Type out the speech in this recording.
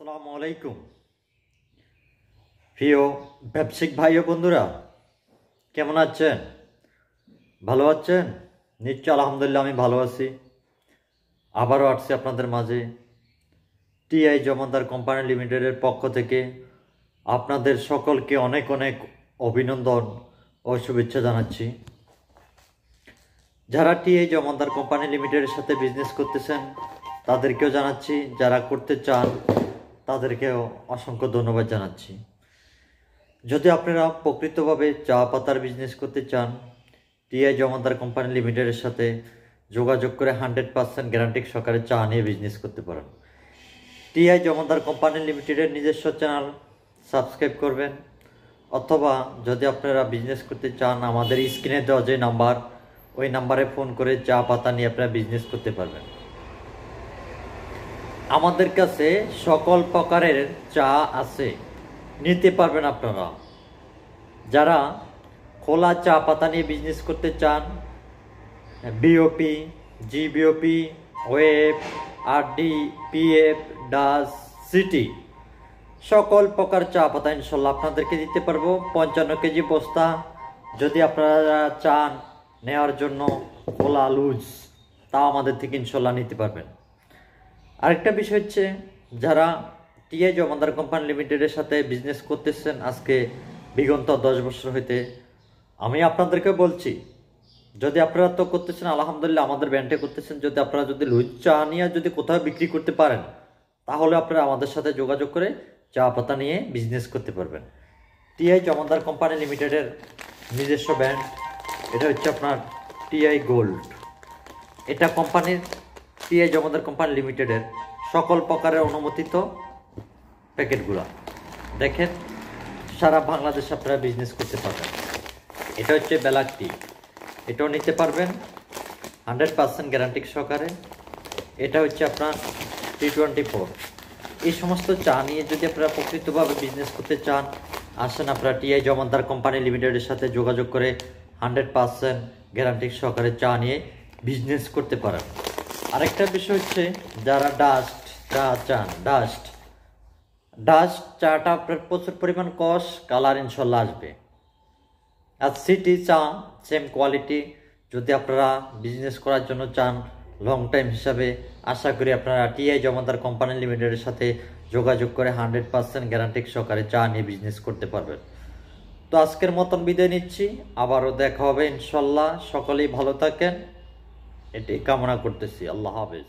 আসসালামু আলাইকুম প্রিয় ব্যবসায়িক ভাই ও বন্ধুরা কেমন আছেন ভালো আছেন নিশ্চয় আলহামদুলিল্লাহ আমি ভালো আছি আবারও আসছি আপনাদের মাঝে টিআই জমাদার কোম্পানি লিমিটেডের পক্ষ থেকে আপনাদের সকলকে অনেক অনেক অভিনন্দন ও শুভেচ্ছা জানাচ্ছি যারা টিআই জমাদার কোম্পানি লিমিটেডের সাথে বিজনেস করতেছেন তাদেরকেও জানাচ্ছি যারা করতে চান তাদেরকেও অসংখ্য ধন্যবাদ জানাচ্ছি যদি আপনারা প্রকৃতভাবে চা পাতার বিজনেস করতে চান টিআই জমাদার কোম্পানি লিমিটেডের সাথে যোগাযোগ করে হান্ড্রেড পার্সেন্ট গ্যারান্টি সরকারের চা নিয়ে বিজনেস করতে পারেন টিআই জমাদার কোম্পানি লিমিটেডের নিজস্ব চ্যানেল সাবস্ক্রাইব করবেন অথবা যদি আপনারা বিজনেস করতে চান আমাদের স্ক্রিনে দেওয়া যে নাম্বার ওই নাম্বারে ফোন করে চা পাতা নিয়ে আপনারা বিজনেস করতে পারবেন আমাদের কাছে সকল প্রকারের চা আছে নিতে পারবেন আপনারা যারা খোলা চা পাতা নিয়ে বিজনেস করতে চান বিওপি জিবিওপি ওয়েব আরডি পিএফ ডাস সিটি সকল প্রকার চা পাতা ইনশাল্লাহ আপনাদেরকে দিতে পারবো পঞ্চান্ন কেজি বস্তা যদি আপনারা চান নেওয়ার জন্য খোলা লুজ তাও আমাদের থেকে ইনশাল্লাহ নিতে পারবেন আরেকটা বিষয় হচ্ছে যারা টিআই জমাদার কোম্পানি লিমিটেডের সাথে বিজনেস করতেছেন আজকে বিগত দশ বছর হইতে আমি আপনাদেরকে বলছি যদি আপনারা তো করতেছেন আলহামদুলিল্লাহ আমাদের ব্যান্ডে করতেছেন যদি আপনারা যদি চা নিয়ে যদি কোথাও বিক্রি করতে পারেন তাহলে আপনারা আমাদের সাথে যোগাযোগ করে চা পাতা নিয়ে বিজনেস করতে পারবেন টিআই জমাদার কোম্পানি লিমিটেডের নিজস্ব ব্যান্ড এটা হচ্ছে আপনার টিআই গোল্ড এটা কোম্পানির পিএ জমাদার কোম্পানি লিমিটেডের সকল প্রকারের অনুমোদিত প্যাকেটগুলো দেখেন সারা বাংলাদেশে আপনারা বিজনেস করতে পারবেন এটা হচ্ছে ব্যালাক টি এটাও নিতে পারবেন হান্ড্রেড পার্সেন্ট গ্যারান্টি সহকারে এটা হচ্ছে আপনার টি টোয়েন্টি ফোর এই সমস্ত চা নিয়ে যদি আপনারা প্রকৃতভাবে বিজনেস করতে চান আসেন আপনারা টিআই জমানদার কোম্পানি লিমিটেডের সাথে যোগাযোগ করে হান্ড্রেড পার্সেন্ট গ্যারান্টি সহকারে চা নিয়ে বিজনেস করতে পারেন আরেকটা বিষয় হচ্ছে যারা ডাস্ট চা চান ডাস্ট ডাস্ট চাটা আপনার প্রচুর পরিমাণ কস কালার ইনশাল্লাহ আসবে আর সিটি চা সেম কোয়ালিটি যদি আপনারা বিজনেস করার জন্য চান লং টাইম হিসাবে আশা করি আপনারা টিআই জমাদার কোম্পানি লিমিটেডের সাথে যোগাযোগ করে হান্ড্রেড পার্সেন্ট গ্যারান্টি সহকারে চা নিয়ে বিজনেস করতে পারবেন তো আজকের মতন বিদায় নিচ্ছি আবারও দেখা হবে ইনশাল্লাহ সকলেই ভালো থাকেন এটাই কামনা করতেছি আল্লাহ হাফেজ